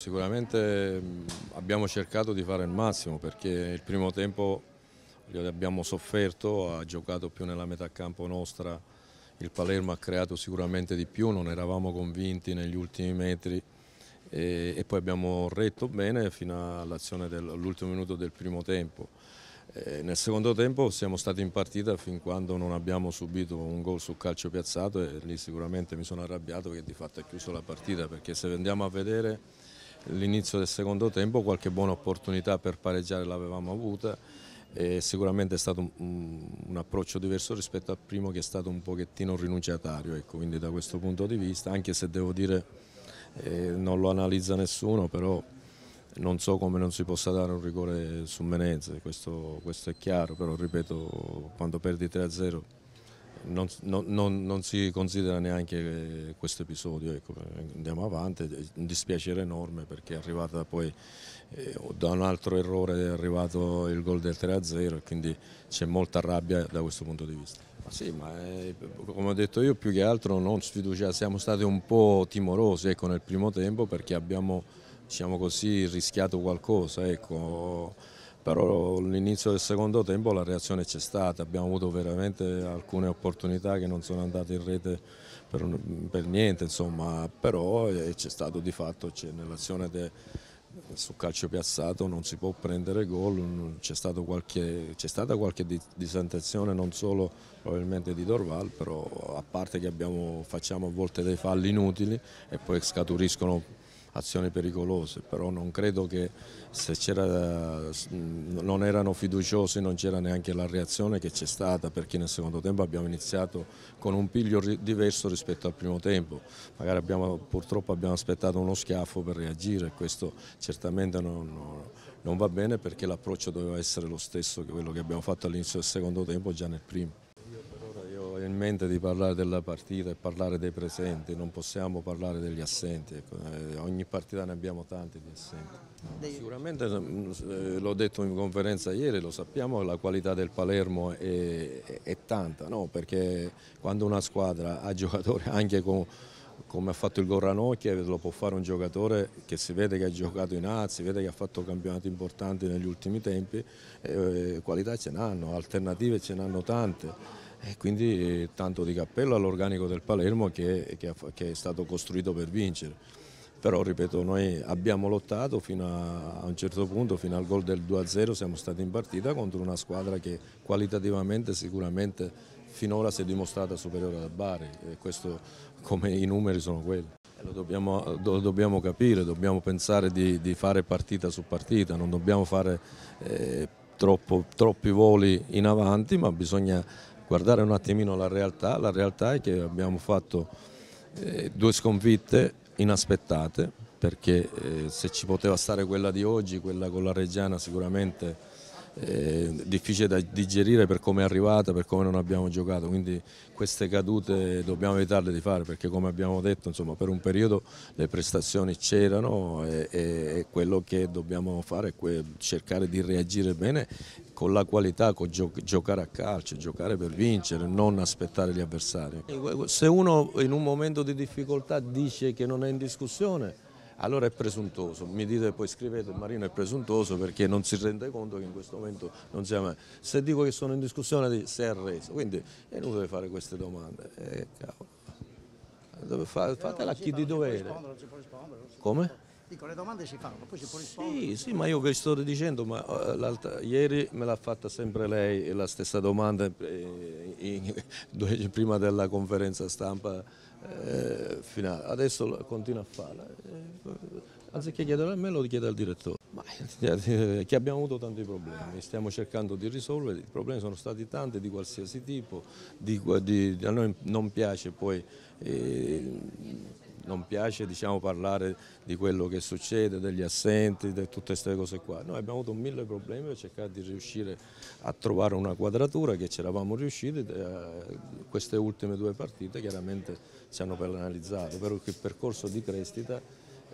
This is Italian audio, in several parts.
Sicuramente abbiamo cercato di fare il massimo perché il primo tempo abbiamo sofferto, ha giocato più nella metà campo nostra, il Palermo ha creato sicuramente di più, non eravamo convinti negli ultimi metri e, e poi abbiamo retto bene fino all'azione dell'ultimo minuto del primo tempo. E eh, nel secondo tempo siamo stati in partita fin quando non abbiamo subito un gol sul calcio piazzato e lì sicuramente mi sono arrabbiato che di fatto è chiuso la partita perché se andiamo a vedere l'inizio del secondo tempo qualche buona opportunità per pareggiare l'avevamo avuta e sicuramente è stato un, un, approccio diverso rispetto al primo che è stato un pochettino rinunciatario, ecco, quindi da questo punto di vista, anche se devo dire eh, non lo analizza nessuno, però non so come non si possa dare un rigore su Menezes, questo, questo è chiaro, però ripeto, quando perdi 3-0 non, non, non, si considera neanche eh, questo episodio, ecco, andiamo avanti, eh, un dispiacere enorme perché è arrivata poi eh, da un altro errore è arrivato il gol del 3-0 quindi c'è molta rabbia da questo punto di vista. Ma sì, ma eh, come ho detto io più che altro non sfiduciati, siamo stati un po' timorosi ecco, nel primo tempo perché abbiamo diciamo così, rischiato qualcosa. Ecco però all'inizio del secondo tempo la reazione c'è stata, abbiamo avuto veramente alcune opportunità che non sono andate in rete per, per niente, insomma, però eh, c'è stato di fatto, nell'azione sul calcio piazzato non si può prendere gol, c'è stata qualche, qualche disattenzione non solo probabilmente di Dorval, però a parte che abbiamo, facciamo a volte dei falli inutili e poi scaturiscono azioni pericolose, però non credo che se c'era, non erano fiduciosi non c'era neanche la reazione che c'è stata perché nel secondo tempo abbiamo iniziato con un piglio diverso rispetto al primo tempo, magari abbiamo, purtroppo abbiamo aspettato uno schiaffo per reagire, questo certamente non, non, non va bene perché l'approccio doveva essere lo stesso che quello che abbiamo fatto all'inizio del secondo tempo già nel primo mente di parlare della partita e parlare dei presenti, non possiamo parlare degli assenti, ecco. Eh, ogni partita ne abbiamo tanti di assenti. Sicuramente mm, eh, l'ho detto in conferenza ieri, lo sappiamo, la qualità del Palermo è, è, è tanta, no? perché quando una squadra ha giocatori anche con come ha fatto il Gorranocchia, lo può fare un giocatore che si vede che ha giocato in A, si vede che ha fatto campionati importanti negli ultimi tempi, eh, qualità ce n'hanno, alternative ce n'hanno tante. E quindi eh, tanto di cappello all'organico del Palermo che, che, che, è stato costruito per vincere. Però ripeto, noi abbiamo lottato fino a, a un certo punto, fino al gol del 2-0 siamo stati in partita contro una squadra che qualitativamente sicuramente finora si è dimostrata superiore al Bari e questo come i numeri sono quelli. Lo dobbiamo, lo dobbiamo, capire, dobbiamo pensare di, di, fare partita su partita, non dobbiamo fare eh, troppo, troppi voli in avanti, ma bisogna guardare un attimino la realtà, la realtà è che abbiamo fatto eh, due sconfitte inaspettate perché eh, se ci poteva stare quella di oggi, quella con la Reggiana sicuramente eh, difficile da digerire per come è arrivata, per come non abbiamo giocato, quindi queste cadute dobbiamo evitarle di fare perché come abbiamo detto insomma, per un periodo le prestazioni c'erano e, e, e, quello che dobbiamo fare è cercare di reagire bene con la qualità, con gio giocare a calcio, giocare per vincere, non aspettare gli avversari. Se uno in un momento di difficoltà dice che non è in discussione, allora è presuntuoso. Mi dite poi scrivete Marino è presuntuoso perché non si rende conto che in questo momento non siamo... Se dico che sono in discussione di se è arreso, quindi è inutile fare queste domande. Eh, cavolo. fatela a chi di dovere. Come? Dico, le domande si fanno, poi si può rispondere. Sì, sì, ma io che sto dicendo, ma eh, ieri me l'ha fatta sempre lei eh, la stessa domanda eh, in, prima della conferenza stampa eh, finale, adesso continua a fare. Eh, anziché chiedere a me lo chiede al direttore. Ma, eh, che abbiamo avuto tanti problemi, stiamo cercando di risolvere, i problemi sono stati tanti di qualsiasi tipo, di, di, a noi non piace poi eh, non piace diciamo, parlare di quello che succede, degli assenti, di tutte queste cose qua. Noi abbiamo avuto mille problemi per cercare di riuscire a trovare una quadratura che ci eravamo riusciti, eh, queste ultime due partite chiaramente ci hanno penalizzato, però il percorso di crescita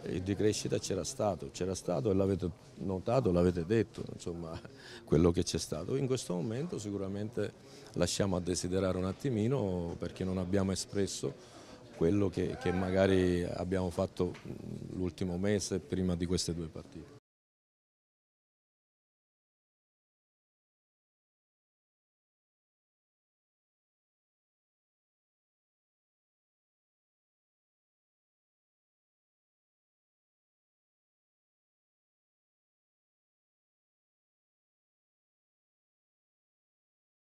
eh, di crescita c'era stato, c'era stato e l'avete notato, l'avete detto, insomma, quello che c'è stato. In questo momento sicuramente lasciamo a desiderare un attimino perché non abbiamo espresso quello che, che magari abbiamo fatto mm, l'ultimo mese prima di queste due partite.